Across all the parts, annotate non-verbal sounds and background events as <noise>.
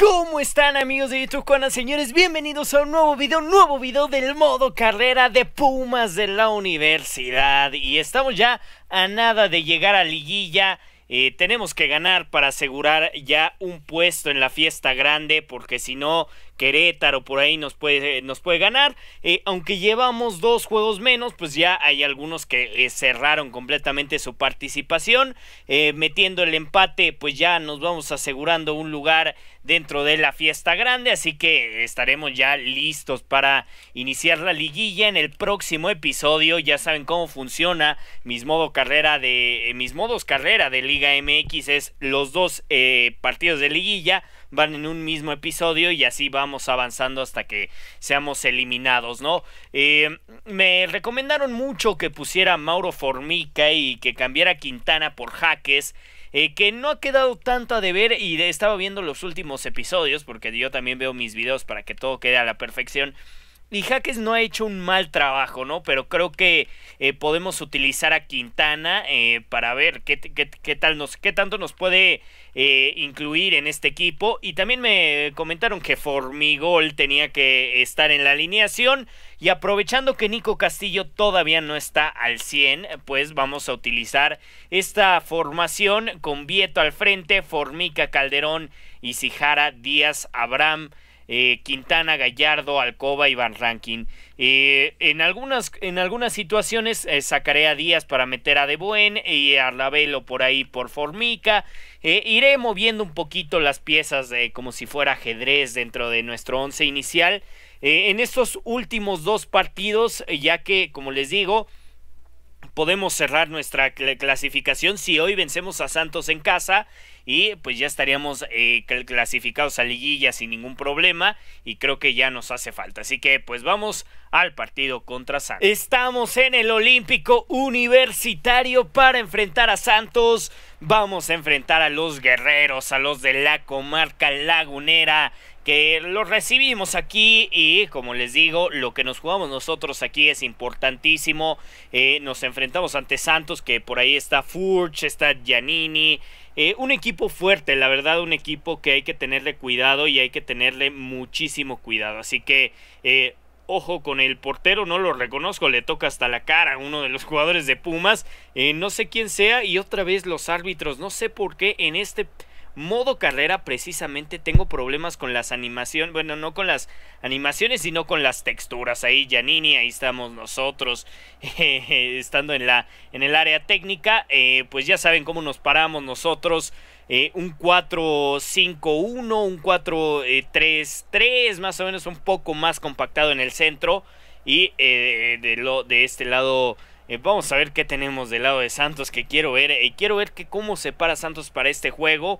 ¿Cómo están amigos de YouTube las Señores, bienvenidos a un nuevo video, nuevo video del modo carrera de Pumas de la Universidad Y estamos ya a nada de llegar a Liguilla eh, Tenemos que ganar para asegurar ya un puesto en la fiesta grande Porque si no, Querétaro por ahí nos puede, eh, nos puede ganar. Eh, aunque llevamos dos juegos menos, pues ya hay algunos que eh, cerraron completamente su participación. metiendo el empate, pues ya nos vamos asegurando un lugar dentro de la fiesta grande. Así que estaremos ya listos para iniciar la liguilla en el próximo episodio. Ya saben cómo funciona mis, modo carrera de, mis modos carrera de Liga MX. Es los dos partidos de liguilla van en un mismo episodio y así vamos avanzando hasta que seamos eliminados, ¿no? Eh, me recomendaron mucho que pusiera Mauro Formica y que cambiara Quintana por Jaques. Eh, que no ha quedado tanto a deber y estaba viendo los últimos episodios porque yo también veo mis videos para que todo quede a la perfección. Y Jaques no ha hecho un mal trabajo, ¿no? Pero creo que eh, podemos utilizar a Quintana para ver qué, qué, qué, tal nos, qué tanto nos puede eh, incluir en este equipo. Y también me comentaron que Formigol tenía que estar en la alineación. Y aprovechando que Nico Castillo todavía no está al 100, pues vamos a utilizar esta formación con Vieto al frente, Formica Calderón, Isijara, Díaz, Abraham. Eh, Quintana, Gallardo, Alcoba y Van Rankin. Eh, en, algunas, en algunas situaciones sacaré a Díaz para meter a De Buen y a por ahí por Formica. Eh, iré moviendo un poquito las piezas como si fuera ajedrez dentro de nuestro once inicial. Eh, en estos últimos dos partidos, eh, ya que, como les digo, podemos cerrar nuestra clasificación si hoy vencemos a Santos en casa y pues ya estaríamos eh, clasificados a liguilla sin ningún problema y creo que ya nos hace falta. Así que pues vamos al partido contra Santos. Estamos en el Olímpico Universitario para enfrentar a Santos. Vamos a enfrentar a los guerreros, a los de la comarca lagunera que los recibimos aquí y como les digo, lo que nos jugamos nosotros aquí es importantísimo. Eh, nos enfrentamos ante Santos, que por ahí está Furch, está Giannini, eh, un equipo fuerte, la verdad, un equipo que hay que tenerle cuidado y hay que tenerle muchísimo cuidado. Así que, eh, ojo con el portero, no lo reconozco, le toca hasta la cara a uno de los <laughs> jugadores de Pumas. Eh, no sé quién sea y otra vez los árbitros, no sé por qué en este modo carrera precisamente tengo problemas con las animaciones, bueno, no con las animaciones, sino con las texturas. Ahí Janini, ahí estamos nosotros, <laughs> estando en, la, en el área técnica, eh, pues ya saben cómo nos paramos nosotros. Eh, un 4-5-1, un 4-3-3, más o menos un poco más compactado en el centro. Y eh, de, lo, de este lado vamos a ver qué tenemos del lado de Santos que quiero ver. quiero ver que cómo se para Santos para este juego.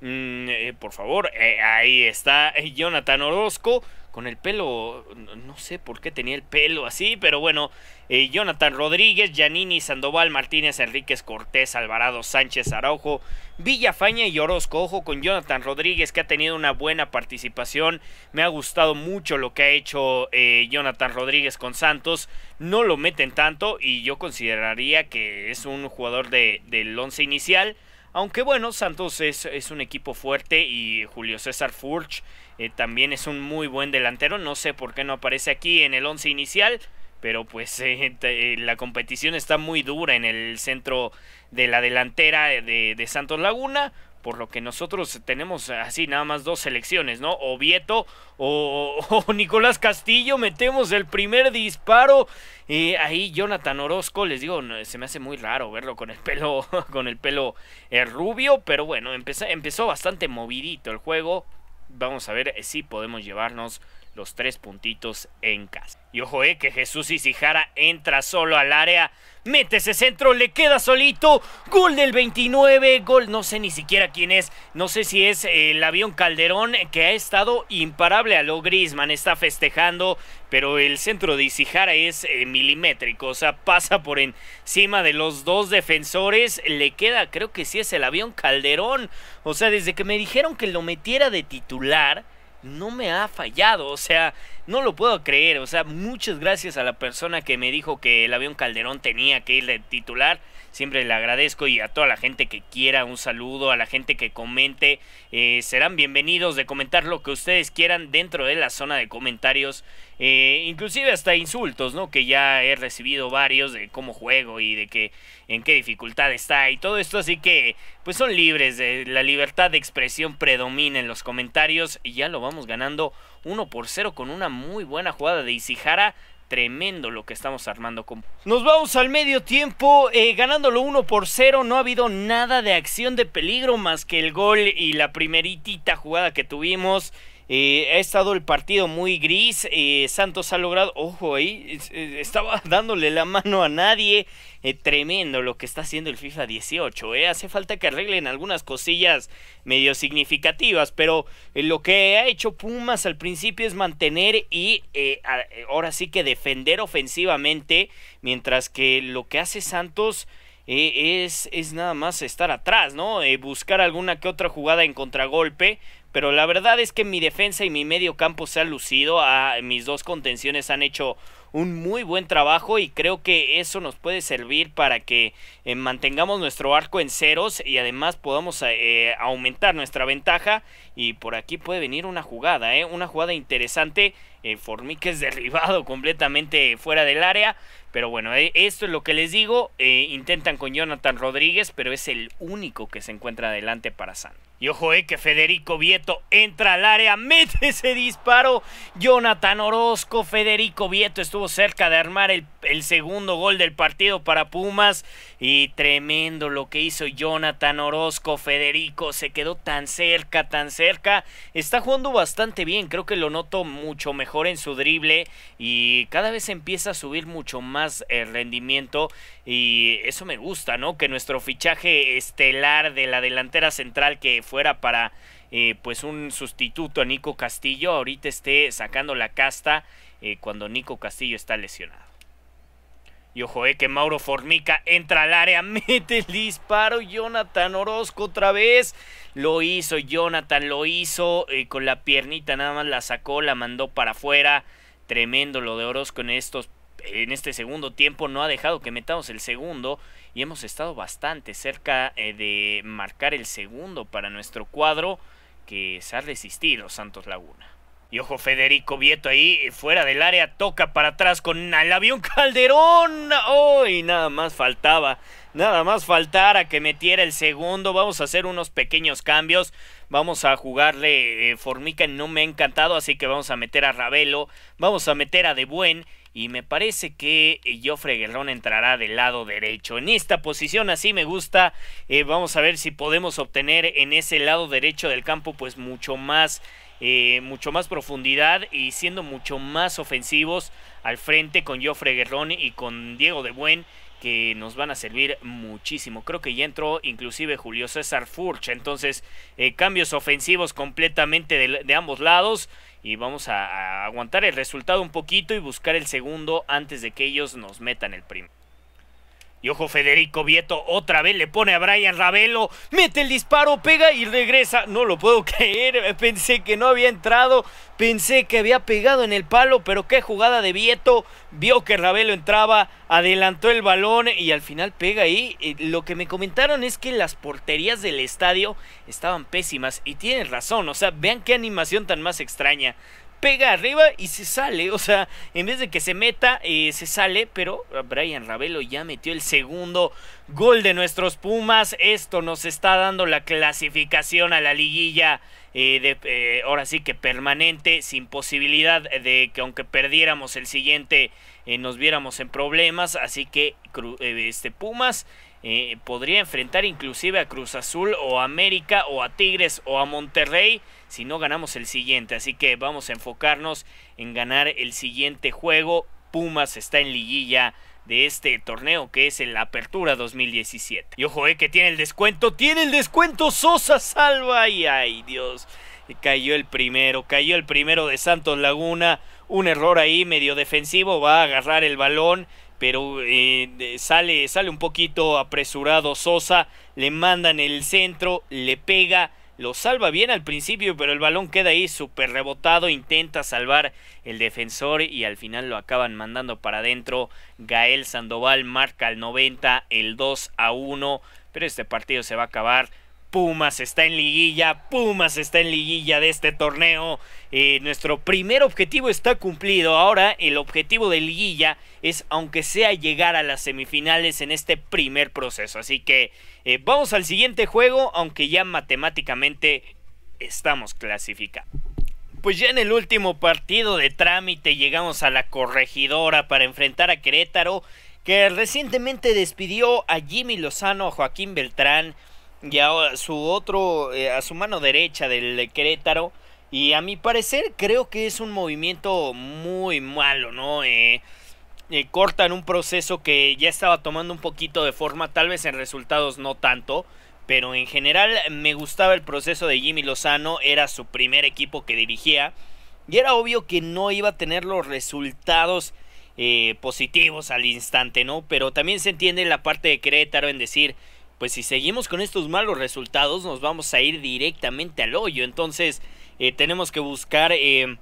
Mm, eh, por favor, eh, ahí está eh, Jonathan Orozco con el pelo, no sé por qué tenía el pelo así, pero bueno, Jonathan Rodríguez, Janini Sandoval, Martínez Enríquez Cortés, Alvarado Sánchez Araujo, Villafaña y Orozco. Ojo con Jonathan Rodríguez que ha tenido una buena participación. Me ha gustado mucho lo que ha hecho Jonathan Rodríguez con Santos. No lo meten tanto y yo consideraría que es un jugador de, del once inicial aunque bueno, Santos es, un equipo fuerte y Julio César Furch eh, también es un muy buen delantero. No sé por qué no aparece aquí en el 11 inicial, pero pues eh, eh, la competición está muy dura en el centro de la delantera de Santos Laguna por lo que nosotros tenemos así nada más dos selecciones, ¿no? O Vieto o, Nicolás Castillo, metemos el primer disparo. y ahí Jonathan Orozco, les digo, se me hace muy raro verlo con el pelo, <laughs> con el pelo eh, rubio, pero bueno, empezó, empezó bastante movidito el juego. Vamos a ver si podemos llevarnos los tres puntitos en casa. Y ojo, eh, que Jesús Isijara entra solo al área. Mete ese centro, le queda solito. Gol del 29, gol, no sé ni siquiera quién es. No sé si es el avión Calderón que ha estado imparable a lo Grisman. Está festejando, pero el centro de Isijara es eh, milimétrico. O sea, pasa por encima de los dos defensores. Le queda, creo que sí es el avión Calderón. O sea, desde que me dijeron que lo metiera de titular no me ha fallado, o sea, no lo puedo creer, o sea, muchas gracias a la persona que me dijo que el avión Calderón tenía que ir de titular, siempre le agradezco y a toda la gente que quiera un saludo, a la gente que comente, eh, serán bienvenidos de comentar lo que ustedes quieran dentro de la zona de comentarios eh, inclusive hasta insultos, ¿no? Que ya he recibido varios de cómo juego y de que en qué dificultad está y todo esto, así que pues son libres, la libertad de expresión predomina en los comentarios y ya lo vamos ganando 1 por 0 con una muy buena jugada de Isihara tremendo lo que estamos armando. Nos vamos al medio tiempo, eh, ganándolo 1 por 0. No ha habido nada de acción de peligro más que el gol y la primeritita jugada que tuvimos. Eh, ha estado el partido muy gris. Eh, Santos ha logrado, ojo ahí, estaba <laughs> dándole la mano a nadie. Eh, tremendo lo que está haciendo el FIFA 18. Hace falta que arreglen algunas cosillas medio significativas, pero lo que ha hecho Pumas al principio es mantener y ahora sí que defender ofensivamente, mientras que lo que hace Santos... es, es nada más estar atrás, ¿no? buscar alguna que otra jugada en contragolpe, pero la verdad es que mi defensa y mi medio campo se han lucido. Ah, mis dos contenciones han hecho un muy buen trabajo y creo que eso nos puede servir para que eh, mantengamos nuestro arco en ceros y además podamos eh, aumentar nuestra ventaja y por aquí puede venir una jugada, eh, una jugada interesante. Eh, que es derribado <laughs> completamente fuera del área, pero bueno, eh, esto es lo que les digo. Eh, intentan con Jonathan Rodríguez, pero es el único que se encuentra adelante para San. Y ojo, eh, que Federico Vieto entra al área, mete ese disparo. Jonathan Orozco, Federico Vieto estuvo cerca de armar el, el segundo gol del partido para Pumas. Y tremendo lo que hizo Jonathan Orozco, Federico, se quedó tan cerca, tan cerca. Está jugando bastante bien, creo que lo noto mucho mejor en su drible y cada vez empieza a subir mucho más el rendimiento y eso me gusta, ¿no? Que nuestro fichaje estelar de la delantera central que fuera para eh, pues un sustituto a Nico Castillo ahorita esté sacando la casta eh, cuando Nico Castillo está lesionado. Y ojo, eh, que Mauro Formica entra al área, <laughs> mete el disparo. Jonathan Orozco otra vez. Lo hizo, Jonathan lo hizo. Eh, con la piernita nada más la sacó, la mandó para afuera. Tremendo lo de Orozco en estos. En este segundo tiempo no ha dejado que metamos el segundo y hemos estado bastante cerca eh, de marcar el segundo para nuestro cuadro que se ha resistido Santos Laguna. Y ojo, Federico Vieto ahí, fuera del área, toca para atrás con el avión Calderón. ¡Oh! Y nada más faltaba. Nada más faltara que metiera el segundo. Vamos a hacer unos pequeños cambios. Vamos a jugarle. Eh, Formica no me ha encantado, así que vamos a meter a Ravelo. Vamos a meter a De Buen. Y me parece que eh, Joffre Guerrón entrará del lado derecho. En esta posición así me gusta. Eh, vamos a ver si podemos obtener en ese lado derecho del campo pues mucho más eh, mucho más profundidad y siendo mucho más ofensivos al frente con Joffre Guerrón y con Diego de Buen que nos van a servir muchísimo. Creo que ya entró inclusive Julio César Furch. Entonces, eh, cambios ofensivos completamente de, ambos lados. Y vamos a, aguantar el resultado un poquito y buscar el segundo antes de que ellos nos metan el primero. Y ojo, Federico Vieto otra vez le pone a Brian Ravelo, mete el disparo, pega y regresa. No lo puedo <laughs> creer, pensé que no había entrado, pensé que había pegado en el palo, pero qué jugada de Vieto. Vio que Ravelo entraba, adelantó el balón y al final pega ahí. Eh, lo que me comentaron es que las porterías del estadio estaban pésimas y tienen razón, o sea, vean qué animación tan más extraña pega arriba y se sale. O sea, en vez de que se meta, eh, se sale. Pero ah, Brian Ravelo ya metió el segundo gol de nuestros Pumas. Esto nos está dando la clasificación a la liguilla. Eh, de, eh, ahora sí que permanente, sin posibilidad de que aunque perdiéramos el siguiente nos viéramos en problemas. Así que este Pumas eh, podría enfrentar inclusive a Cruz Azul o a América o a Tigres o a Monterrey si no ganamos el siguiente. Así que vamos a enfocarnos en ganar el siguiente juego. Pumas está en liguilla de este torneo que es en la Apertura 2017. Y ojo, eh, que tiene el descuento, tiene el descuento Sosa Salva. Y ay, Dios, cayó el primero, cayó el primero de Santos Laguna. Un error ahí medio defensivo, va a agarrar el balón pero eh, sale, sale un poquito apresurado Sosa, le mandan el centro, le pega, lo salva bien al principio, pero el balón queda ahí súper rebotado, intenta salvar el defensor y al final lo acaban mandando para adentro. Gael Sandoval marca el 90, el 2 a 1, pero este partido se va a acabar Pumas está en liguilla, Pumas está en liguilla de este torneo. Eh, nuestro primer objetivo está cumplido. Ahora el objetivo de liguilla es, aunque sea, llegar a las semifinales en este primer proceso. Así que eh, vamos al siguiente juego, aunque ya matemáticamente estamos clasificados. Pues ya en el último partido de trámite llegamos a la corregidora para enfrentar a Querétaro, que recientemente despidió a Jimmy Lozano, a Joaquín Beltrán, y a su otro, eh, a su mano derecha del Querétaro. Y a mi parecer creo que es un movimiento muy malo, ¿no? Corta eh, en eh, cortan un proceso que ya estaba tomando un poquito de forma, tal vez en resultados no tanto, pero en general me gustaba el proceso de Jimmy Lozano, era su primer equipo que dirigía y era obvio que no iba a tener los resultados positivos al instante, ¿no? Pero también se entiende la parte de Querétaro en decir, pues si seguimos con estos malos resultados nos vamos a ir directamente al hoyo. Entonces eh, tenemos que buscar eh,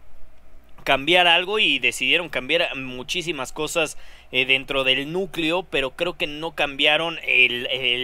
cambiar algo y decidieron cambiar muchísimas cosas eh, dentro del núcleo, pero creo que no cambiaron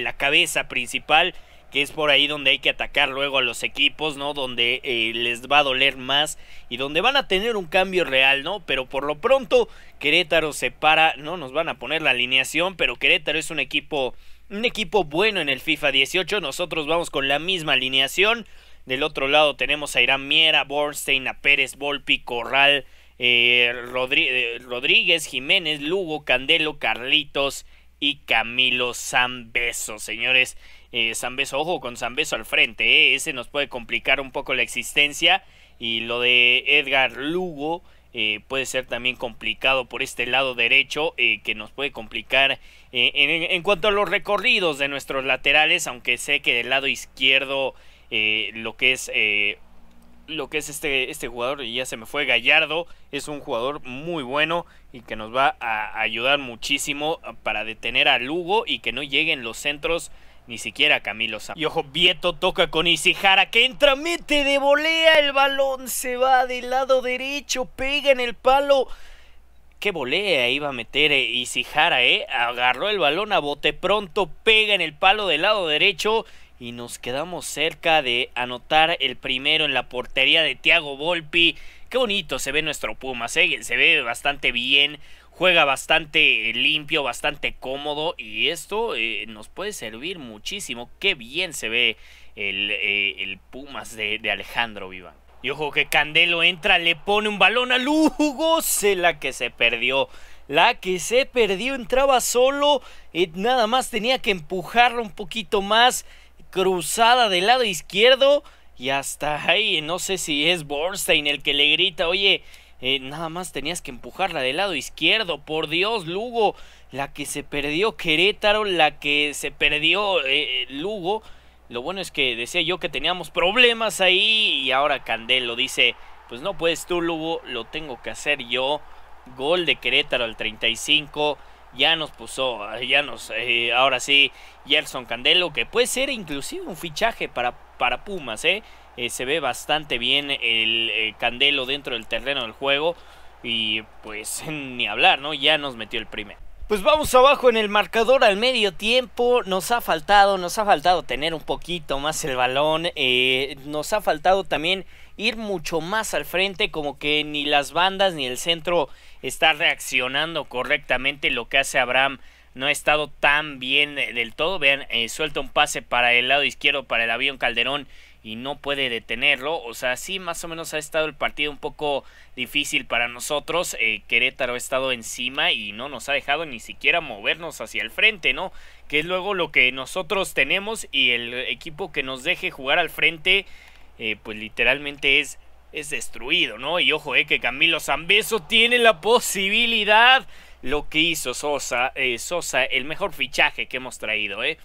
la cabeza principal que es por ahí donde hay que atacar luego a los equipos, ¿no? Donde les va a doler más y donde van a tener un cambio real, ¿no? Pero por lo pronto Querétaro se para, no nos van a poner la alineación, pero Querétaro es un equipo un equipo bueno en el FIFA 18. Nosotros vamos con la misma alineación. Del otro lado tenemos a Irán Miera, Bornstein, a Pérez, Volpi, Corral, eh, eh, Rodríguez, Jiménez, Lugo, Candelo, Carlitos y Camilo Zambeso. Señores, eh, Zambeso, ojo con Zambeso al frente, eh. ese nos puede complicar un poco la existencia. Y lo de Edgar Lugo puede ser también complicado por este lado derecho, que nos puede complicar eh, en, cuanto a los recorridos de nuestros laterales, aunque sé que del lado izquierdo eh, lo que es eh, lo que es este, este jugador, y ya se me fue Gallardo, es un jugador muy bueno y que nos va a ayudar muchísimo para detener a Lugo y que no lleguen los centros ni siquiera Camilo Sam. Y ojo, Vieto toca con Isijara que entra, mete de volea el balón, se va del lado derecho, pega en el palo qué volea iba a meter eh, ¿eh? Agarró el balón a bote pronto, pega en el palo del lado derecho y nos quedamos cerca de anotar el primero en la portería de Thiago Volpi. Qué bonito se ve nuestro Pumas, eh, se ve bastante bien, juega bastante eh, limpio, bastante cómodo y esto eh, nos puede servir muchísimo. Qué bien se ve el, Pumas de, de Alejandro Vivan. Y ojo que Candelo entra, le pone un balón a Lugo, se la que se perdió. La que se perdió entraba solo, nada más tenía que empujarla un poquito más, cruzada del lado izquierdo y hasta ahí, no sé si es Borstein el que le grita, oye, eh, nada más tenías que empujarla del lado izquierdo, por Dios, Lugo, la que se perdió Querétaro, la que se perdió eh, Lugo lo bueno es que decía yo que teníamos problemas ahí y ahora Candelo dice, pues no puedes tú, Lugo, lo tengo que hacer yo. Gol de Querétaro al 35. Ya nos puso, ya nos, eh, ahora sí, Gerson Candelo, que puede ser inclusive un fichaje para, para Pumas, ¿eh? eh se ve bastante bien el, eh, Candelo dentro del terreno del juego. Y pues <laughs> ni hablar, ¿no? Ya nos metió el primer. Pues vamos abajo en el marcador al medio tiempo. Nos ha faltado, nos ha faltado tener un poquito más el balón. Eh, nos ha faltado también ir mucho más al frente, como que ni las bandas ni el centro está reaccionando correctamente. Lo que hace Abraham no ha estado tan bien del todo. Vean, eh, suelta un pase para el lado izquierdo para el avión Calderón y no puede detenerlo. O sea, sí, más o menos ha estado el partido un poco difícil para nosotros. Eh, Querétaro ha estado encima y no nos ha dejado ni siquiera movernos hacia el frente, ¿no? Que es luego lo que nosotros tenemos y el equipo que nos deje jugar al frente, eh, pues literalmente es, es destruido, ¿no? Y ojo, eh, que Camilo Zambeso tiene la posibilidad. Lo que hizo Sosa, eh, Sosa, el mejor fichaje que hemos traído, ¿eh?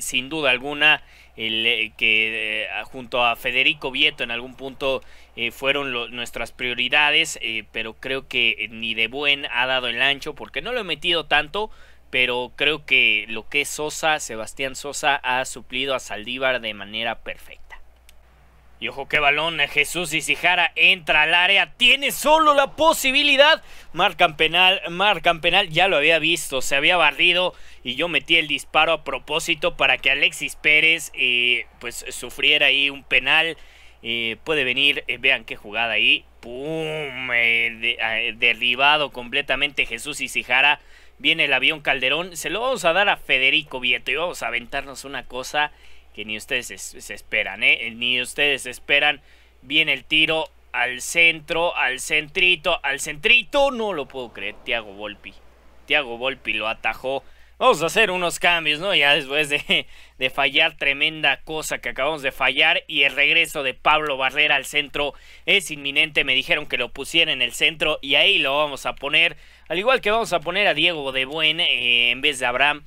sin duda alguna, eh, que eh, junto a Federico Vieto en algún punto eh, fueron nuestras prioridades, pero creo que ni de buen ha dado el ancho porque no lo he metido tanto, pero creo que lo que es Sosa, Sebastián Sosa, ha suplido a Saldívar de manera perfecta. Y ojo qué balón, eh, Jesús Isijara entra al área, tiene solo la posibilidad. Marcan penal, marcan penal, ya lo había visto, se había barrido y yo metí el disparo a propósito para que Alexis Pérez eh, pues sufriera ahí un penal. Eh, puede venir, vean qué jugada ahí. ¡Pum! derribado completamente Jesús Isijara. Viene el avión Calderón, se lo vamos a dar a Federico Vieto y vamos a aventarnos una cosa que ni ustedes se, esperan, ¿eh? ¿eh? Ni ustedes esperan viene el tiro al centro, al centrito, al centrito. No lo puedo creer, Tiago Volpi. Tiago Volpi lo atajó. Vamos a hacer unos cambios, ¿no? Ya después de, de, fallar tremenda cosa que acabamos de fallar y el regreso de Pablo Barrera al centro es inminente. Me dijeron que lo pusieran en el centro y ahí lo vamos a poner. Al igual que vamos a poner a Diego de Buen eh, en vez de Abraham.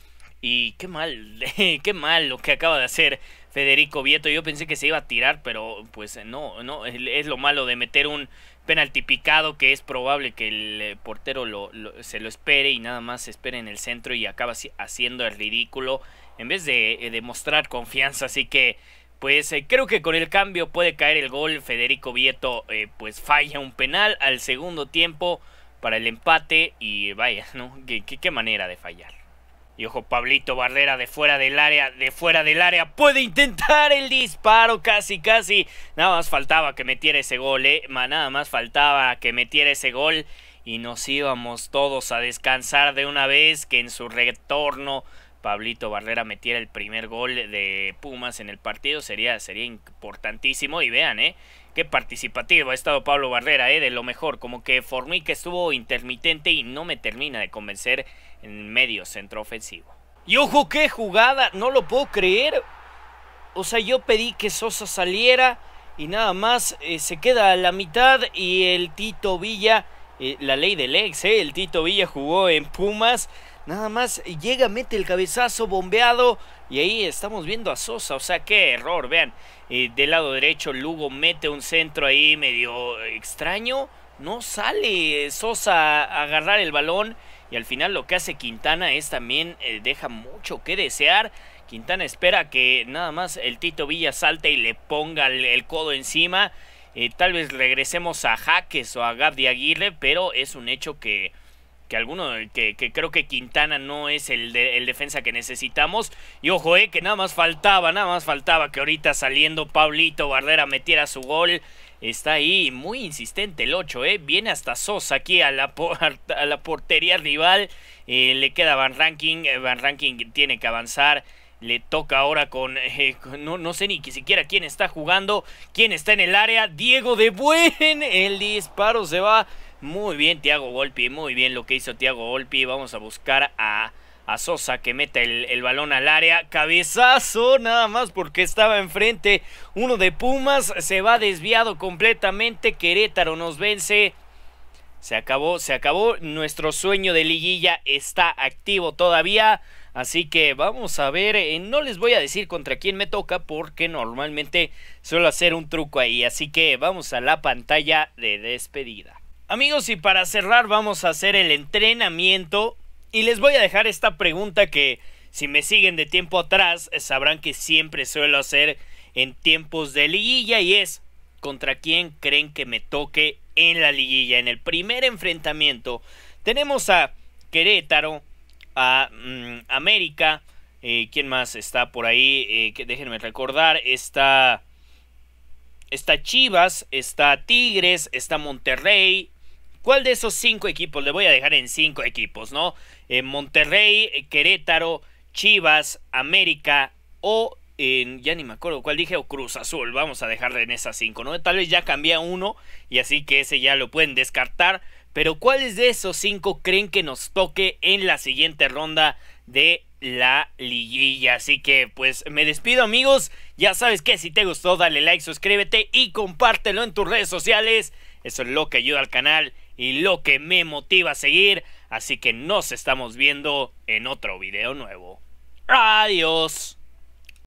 Y qué mal, <laughs> qué mal lo que acaba de hacer Federico Vieto. Yo pensé que se iba a tirar, pero pues no, no, es lo malo de meter un penalti picado que es probable que el eh, portero se lo espere y nada más se espere en el centro y acaba haciendo el ridículo en vez de, eh, demostrar confianza. Así que pues eh, creo que con el cambio puede caer el gol. Federico Vieto pues falla un penal al segundo tiempo para el empate y vaya, ¿no? qué manera de fallar. Y ojo, Pablito Barrera de fuera del área, de fuera del área, puede intentar el disparo, casi, casi. Nada más faltaba que metiera ese gol, eh. Nada más faltaba que metiera ese gol. Y nos íbamos todos a descansar de una vez que en su retorno Pablito Barrera metiera el primer gol de Pumas en el partido sería, sería importantísimo. Y vean, ¿eh? Qué participativo ha estado Pablo Barrera, ¿eh? De lo mejor. Como que que estuvo intermitente y no me termina de convencer en medio centro ofensivo. Y ojo, qué jugada, no lo puedo creer. O sea, yo pedí que Sosa saliera y nada más eh, se queda a la mitad y el Tito Villa, eh, la ley del ex, eh, el Tito Villa jugó en Pumas, Nada más llega, mete el cabezazo bombeado y ahí estamos viendo a Sosa. O sea, qué error, vean. Eh, del lado derecho Lugo mete un centro ahí medio extraño. No sale Sosa a agarrar el balón y al final lo que hace Quintana es también eh, deja mucho que desear. Quintana espera que nada más el Tito Villa salte y le ponga el, codo encima. Eh, tal vez regresemos a Jaques o a de Aguirre, pero es un hecho que que alguno que, creo que Quintana no es el, defensa que necesitamos. Y ojo, eh, que nada más faltaba, nada más faltaba que ahorita saliendo Pablito Barrera metiera su gol. Está ahí muy insistente el 8, eh. Viene hasta Sosa aquí a la, a la portería rival. Eh, le queda Van Ranking. Eh, Van Ranking tiene que avanzar. Le toca ahora con, eh, no, no sé ni siquiera quién está jugando. Quién está en el área. Diego de Buen. El disparo se va muy bien Tiago Golpi, muy bien lo que hizo Tiago Golpi. Vamos a buscar a, a Sosa que meta el, balón al área. Cabezazo nada más porque estaba enfrente. Uno de Pumas se va desviado completamente. Querétaro nos vence. Se acabó, se acabó. Nuestro sueño de liguilla está activo todavía. Así que vamos a ver, eh, no les voy a decir contra quién me toca porque normalmente suelo hacer un truco ahí. Así que vamos a la pantalla de despedida. Amigos, y para cerrar vamos a hacer el entrenamiento y les voy a dejar esta pregunta que si me siguen de tiempo atrás sabrán que siempre suelo hacer en tiempos de liguilla y es contra quién creen que me toque en la liguilla. En el primer enfrentamiento tenemos a Querétaro, a mm, América, eh, ¿quién más está por ahí? Eh, que déjenme recordar, está está Chivas, está Tigres, está Monterrey, ¿Cuál de esos cinco equipos? Le voy a dejar en cinco equipos, ¿no? En eh, Monterrey, Querétaro, Chivas, América o en, ya ni me acuerdo cuál dije, o Cruz Azul, vamos a dejarle en esas cinco, ¿no? Tal vez ya cambia uno y así que ese ya lo pueden descartar, pero ¿cuáles de esos cinco creen que nos toque en la siguiente ronda de la liguilla? Así que pues me despido amigos, ya sabes que si te gustó dale like, suscríbete y compártelo en tus redes sociales, eso es lo que ayuda al canal y lo que me motiva a seguir. Así que nos estamos viendo en otro video nuevo. Adiós.